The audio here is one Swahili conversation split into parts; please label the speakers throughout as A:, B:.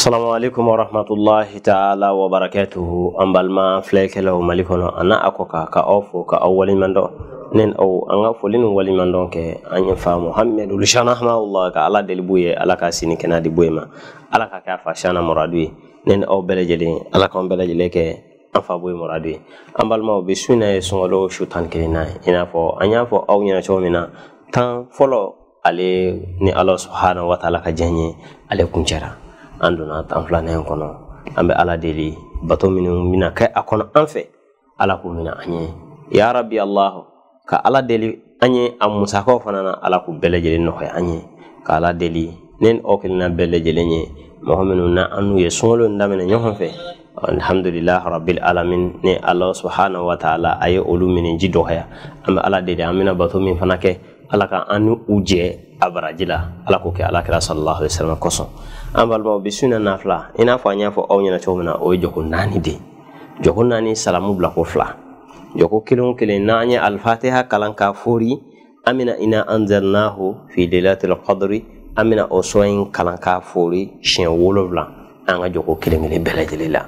A: salamu alaikum wa rahmatullahi ta'ala wa barakatuhu an balima filɛkɛlaw mali kɔnɔ a n'a a kɔ ka ka aw fo ka aw waliman dɔn ne ni aw an ka foli ni waliman dɔn kɛ an ye fa muhammedu lusana hamawula ka ala deli ye ala ka sini kɛnɛ di b'u ye ma ala ka kɛ a fa shana muradu ye ne ni aw bɛɛ ala k'an bɛɛ lajɛlen kɛ an fa boye muradu ye an balimaw bi su ye sunkalo su tan kelen na i n'a fɔ an y'a fɔ aw ɲɛna cogo min na tan fɔlɔ ale ni ala subhanahu wa taala ka diɲɛ ye ale kun an donna tan filanan kɔnɔ an bɛ ala deli bato minnu bɛna kɛ a kɔnɔ an fɛ ala k'u minɛ an ye ya rabi allah ka ala deli an ye a musakaw fana ala k'u bɛɛ nɔgɔya an ye ka ala deli ne aw kelenna bɛɛ ye mɔgɔ minnu na an n'u ye sunkalo daminɛ ɲɔgɔn fɛ alhamdulilah rabil alamin ni ala subhanahu wa taala a ye olu minɛ ji dɔgɔya an bɛ ala deli an bɛna bato min fana kɛ ala ka an ni u jɛ a baraji la ala k'o kɛ ala kira sallallahu alaihi kosɔn an balimaw bi sunna i n'a fɔ an y'a fɔ aw ɲɛna cogo min na o ye jɔko naani de jɔko naani salamu bila ko fila jɔko kelen o kelen n'an ye alifatiha kalan k'a fori an bɛna ina anzalnahu fi lailatul qadri an bɛna o sɔn in kalan k'a fori siɲɛ wolonwula an ka jɔko kelen kelen bɛɛ la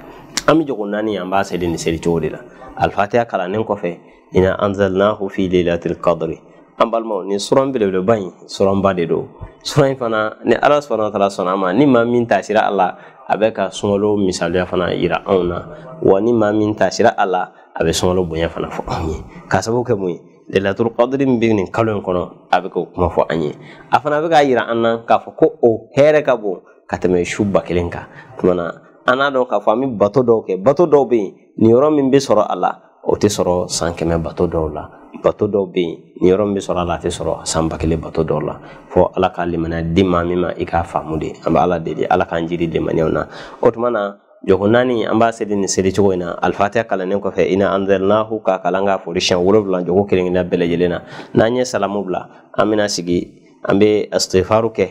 A: an bɛ jɔko naani an b'a seli nin seli cogo de la alifatiha kalannen kɔfɛ ina anzalnahu fi lailatul qadri an balimaw nin sura belebeleba in suraba de don sura in fana ni ala subahana taala sɔnna a ma ni maa min tasira a la a bɛ ka sunkalo misaliya fana yira anw na wa ni maa min tasira a la a bɛ sunkalo bonya fana fɔ anw ye k'a sababu kɛ mun ye lelatul qadri min bɛ nin kalo in kɔnɔ a bɛ k'o kuma fɔ an ye a fana bɛ k'a yira an na k'a fɔ ko o hɛrɛ ka bon ka tɛmɛ su ba kelen kan tuma na an n'a dɔn k'a fɔ an bɛ bato dɔw kɛ bato dɔw bɛ yen nin yɔrɔ min bɛ sɔrɔ a la o tɛ sɔrɔ san kɛmɛ bato dɔw la bato dɔw bɛ yen nin yɔrɔ min bɛ sɔrɔ a la a tɛ sɔrɔ san ba bato dɔw la fo ala ka limaniya di maa min ma i k'a faamu de an bɛ ala deli ala k'an jiri limaniyaw na o tuma na jɔko naani an b'a seli nin seli cogo in na alifatiya kalannen kɔfɛ i na anzalnahu k'a kalan k'a fori siɲɛ wolonwula joko kelen kelenna bɛɛ lajɛlen na n'an ye salamu bila an bɛna sigi an bɛ astifaru kɛ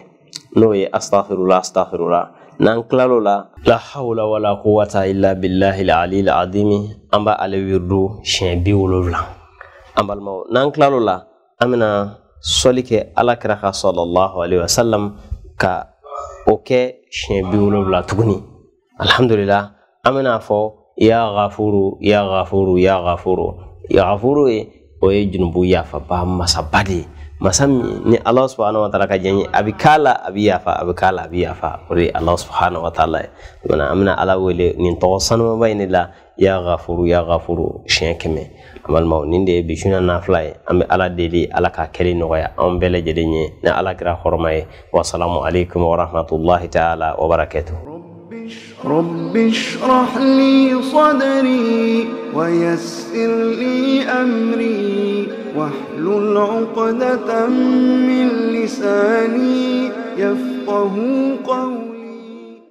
A: n'o ye astafirula astafirula n'an tilal'o la la hawla wala quwwata illa billahi al-ali al-azimi an b'a ale wiridu siɲɛ bi wolonwula an balimaw n'an kilal'o la an bɛna sɔli kɛ ala kira ka sɔlɔlɔhu alaihi wasallam ka o kɛ siɲɛ bi wolonwula tuguni alihamudulila an bɛna fɔ ya ghafuru ya ghafuru ya ghafuru ya ghafuru e, ye o ye junubu yafaba masaba de ye masa min ni allah subhanahu wa taala ka jɛn ye a bi k'a la a bi yafa a bi k'a la a bi yafa o de ye ala subhanahu wa taala ye an bɛna ala wele nin tɔgɔ sanumaba in de la ya ghafuru ya ghafuru siɲɛ kɛmɛ amalma ninde de ye bi suna nafila ye an ala deli ala k'a kɛli nɔgɔya anw bɛɛ lajɛlen ye ni ala kira hɔrɔma ye wasalamu alaikum rahmatullahi taala wa barakatuh رب اشرح لي صدري ويسر لي أمري واحلل عقدة من لساني يفقه قولي